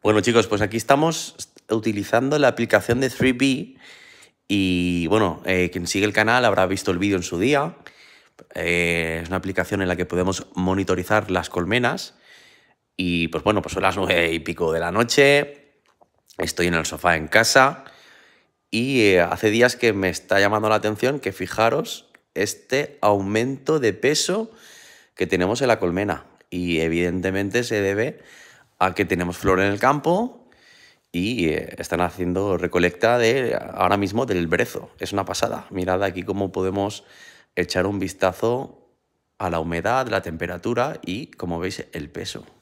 Bueno, chicos, pues aquí estamos utilizando la aplicación de 3B. Y bueno, eh, quien sigue el canal habrá visto el vídeo en su día. Eh, es una aplicación en la que podemos monitorizar las colmenas. Y pues bueno, pues son las nueve y pico de la noche. Estoy en el sofá en casa. Y eh, hace días que me está llamando la atención que fijaros este aumento de peso que tenemos en la colmena. Y evidentemente se debe a que tenemos flor en el campo y eh, están haciendo recolecta de ahora mismo del brezo. Es una pasada. Mirad aquí cómo podemos echar un vistazo a la humedad, la temperatura y, como veis, el peso.